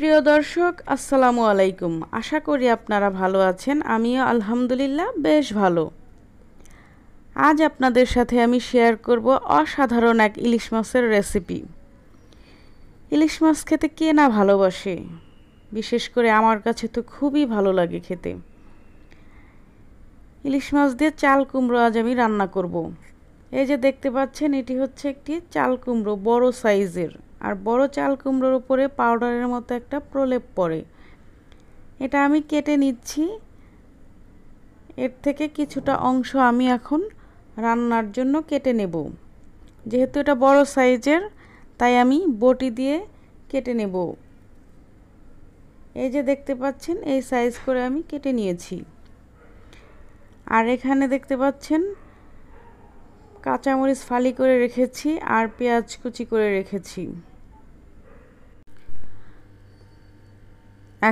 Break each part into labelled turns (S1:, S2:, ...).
S1: প্রিয় দর্শক আসসালামু আলাইকুম আশা করি আপনারা ভালো আছেন আমিও আলহামদুলিল্লাহ বেশ ভালো আজ আপনাদের সাথে আমি শেয়ার করব অসাধারণ এক ইলিশ মাছের রেসিপি ইলিশ মাছ খেতে কে না ভালোবাসে বিশেষ করে আমার কাছে তো খুবই ভালো লাগে খেতে ইলিশ মাছ দিয়ে চাল কুমড়ো আজ আমি রান্না করব। এই যে দেখতে পাচ্ছেন এটি হচ্ছে একটি চাল কুমড়ো বড় সাইজের আর বড় চাল কুমড়োর উপরে পাউডারের মতো একটা প্রলেপ পড়ে এটা আমি কেটে নিচ্ছি এর থেকে কিছুটা অংশ আমি এখন রান্নার জন্য কেটে নেব যেহেতু এটা বড় সাইজের তাই আমি বটি দিয়ে কেটে নেব এই যে দেখতে পাচ্ছেন এই সাইজ করে আমি কেটে নিয়েছি আর এখানে দেখতে পাচ্ছেন কাঁচামরিচ ফালি করে রেখেছি আর পেঁয়াজ কুচি করে রেখেছি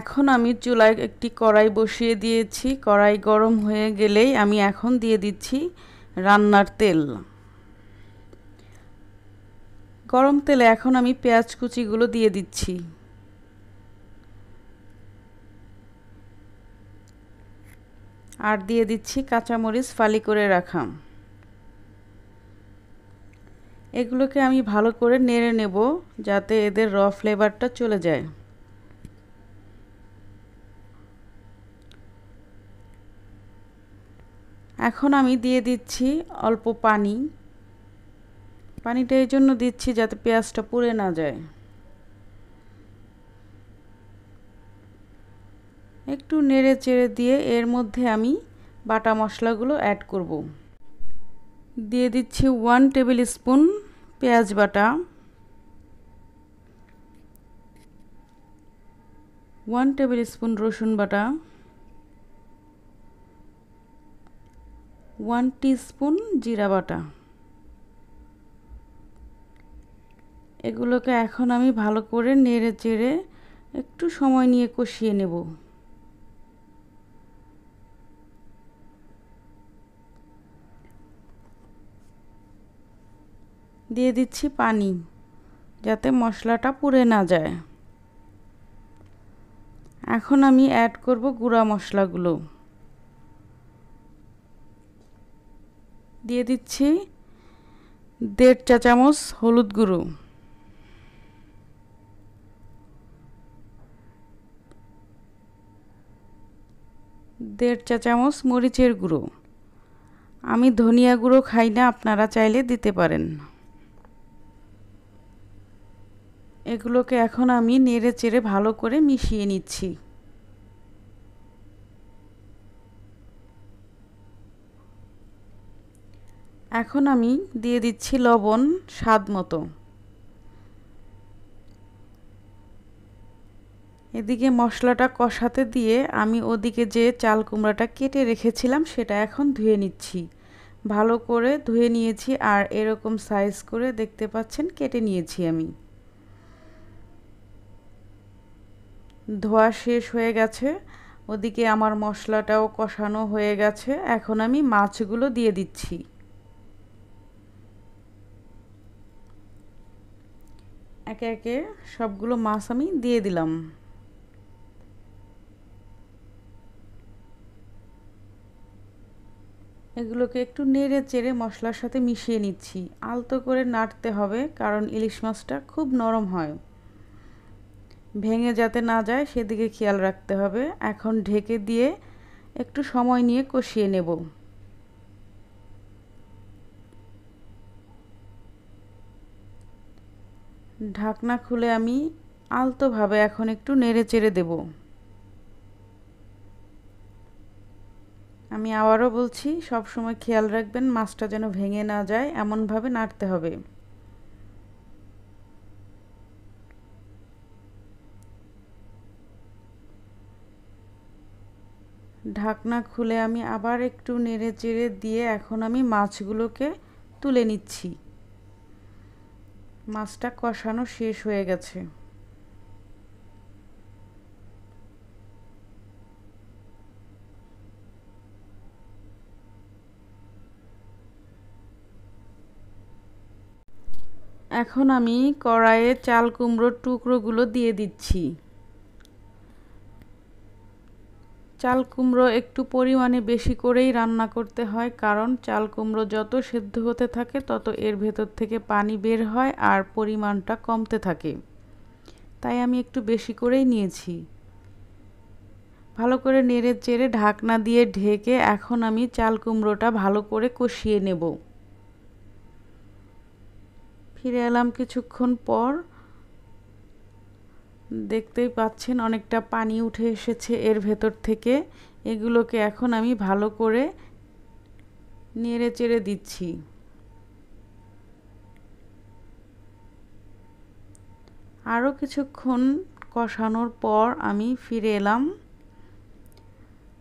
S1: এখন আমি চুলায় একটি কড়াই বসিয়ে দিয়েছি কড়াই গরম হয়ে গেলেই আমি এখন দিয়ে দিচ্ছি রান্নার তেল গরম তেলে এখন আমি পেঁয়াজ কুচিগুলো দিয়ে দিচ্ছি আর দিয়ে দিচ্ছি কাঁচামরিচ ফালি করে রাখা এগুলোকে আমি ভালো করে নেড়ে নেব যাতে এদের র ফ্লেভারটা চলে যায় এখন আমি দিয়ে দিচ্ছি অল্প পানি পানিটা এই জন্য দিচ্ছি যাতে পেঁয়াজটা পুড়ে না যায় একটু নেড়ে চেড়ে দিয়ে এর মধ্যে আমি বাটা মশলাগুলো অ্যাড করব দিয়ে দিচ্ছি ওয়ান টেবিল স্পুন পেঁয়াজ বাটা ওয়ান টেবিল স্পুন রসুন বাটা ওয়ান টিস্পুন জিরা বাটা এগুলোকে এখন আমি ভালো করে নেড়ে চেড়ে একটু সময় নিয়ে কষিয়ে নেব দিয়ে দিচ্ছি পানি যাতে মশলাটা পুড়ে না যায় এখন আমি অ্যাড করব গুঁড়া মশলাগুলো দিয়ে দিচ্ছি দেড় চা চামচ হলুদ গুঁড়ো দেড় চা চামচ মরিচের গুঁড়ো আমি ধনিয়া গুঁড়ো খাই না আপনারা চাইলে দিতে পারেন এগুলোকে এখন আমি নেড়ে চেড়ে ভালো করে মিশিয়ে নিচ্ছি এখন আমি দিয়ে দিচ্ছি লবণ স্বাদ মতো এদিকে মশলাটা কষাতে দিয়ে আমি ওদিকে যে চাল কুমড়াটা কেটে রেখেছিলাম সেটা এখন ধুয়ে নিচ্ছি ভালো করে ধুয়ে নিয়েছি আর এরকম সাইজ করে দেখতে পাচ্ছেন কেটে নিয়েছি আমি ধোয়া শেষ হয়ে গেছে ওদিকে আমার মশলাটাও কষানো হয়ে গেছে এখন আমি মাছগুলো দিয়ে দিচ্ছি একে একে সবগুলো মাছ আমি দিয়ে দিলাম এগুলোকে একটু নেড়ে চেড়ে মশলার সাথে মিশিয়ে নিচ্ছি আলতো করে নাড়তে হবে কারণ ইলিশ মাছটা খুব নরম হয় ভেঙে যাতে না যায় সেদিকে খেয়াল রাখতে হবে এখন ঢেকে দিয়ে একটু সময় নিয়ে কষিয়ে নেব ঢাকনা খুলে আমি আলতোভাবে এখন একটু নেড়ে চেড়ে দেব আমি আবারও বলছি সব সময় খেয়াল রাখবেন মাছটা যেন ভেঙে না যায় এমনভাবে নাড়তে হবে ঢাকনা খুলে আমি আবার একটু নেড়ে চেড়ে দিয়ে এখন আমি মাছগুলোকে তুলে নিচ্ছি মাছটা কষানো শেষ হয়ে গেছে এখন আমি কড়াইয়ে চাল কুমড়োর টুকরোগুলো দিয়ে দিচ্ছি চাল কুমড়ো একটু পরিমাণে বেশি করেই রান্না করতে হয় কারণ চাল কুমড়ো যত সেদ্ধ হতে থাকে তত এর ভেতর থেকে পানি বের হয় আর পরিমাণটা কমতে থাকে তাই আমি একটু বেশি করেই নিয়েছি ভালো করে নেড়ে চেড়ে ঢাকনা দিয়ে ঢেকে এখন আমি চাল কুমড়োটা ভালো করে কষিয়ে নেব ফিরে এলাম কিছুক্ষণ পর দেখতেই পাচ্ছেন অনেকটা পানি উঠে এসেছে এর ভেতর থেকে এগুলোকে এখন আমি ভালো করে নেড়ে চেড়ে দিচ্ছি আরও কিছুক্ষণ কষানোর পর আমি ফিরে এলাম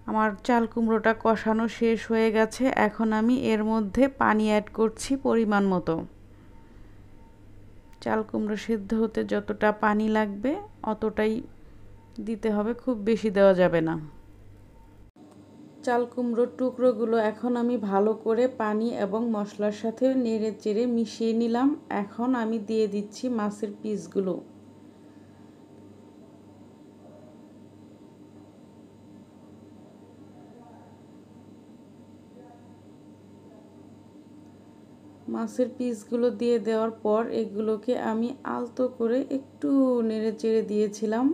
S1: আমার চাল কুমড়োটা কষানো শেষ হয়ে গেছে এখন আমি এর মধ্যে পানি অ্যাড করছি পরিমাণ মতো চাল কুমড়ো সেদ্ধ হতে যতটা পানি লাগবে অতটাই দিতে হবে খুব বেশি দেওয়া যাবে না চাল কুমড়োর টুকরোগুলো এখন আমি ভালো করে পানি এবং মশলার সাথে নেড়ে চেড়ে মিশিয়ে নিলাম এখন আমি দিয়ে দিচ্ছি মাছের পিসগুলো মাছের পিসগুলো দিয়ে দেওয়ার পর এগুলোকে আমি আলতো করে একটু নেড়ে চেড়ে দিয়েছিলাম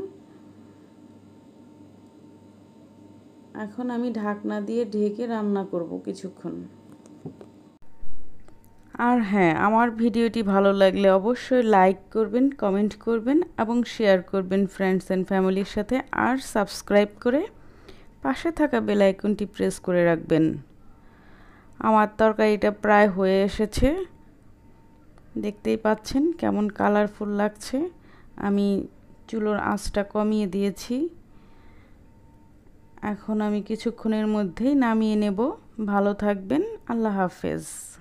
S1: এখন আমি ঢাকনা দিয়ে ঢেকে রান্না করব কিছুক্ষণ আর হ্যাঁ আমার ভিডিওটি ভালো লাগলে অবশ্যই লাইক করবেন কমেন্ট করবেন এবং শেয়ার করবেন ফ্রেন্ডস অ্যান্ড ফ্যামিলির সাথে আর সাবস্ক্রাইব করে পাশে থাকা বেলাইকনটি প্রেস করে রাখবেন আমার তরকারিটা প্রায় হয়ে এসেছে দেখতেই পাচ্ছেন কেমন কালারফুল লাগছে আমি চুলোর আঁচটা কমিয়ে দিয়েছি এখন আমি কিছুক্ষণের মধ্যেই নামিয়ে নেব ভালো থাকবেন আল্লাহ হাফেজ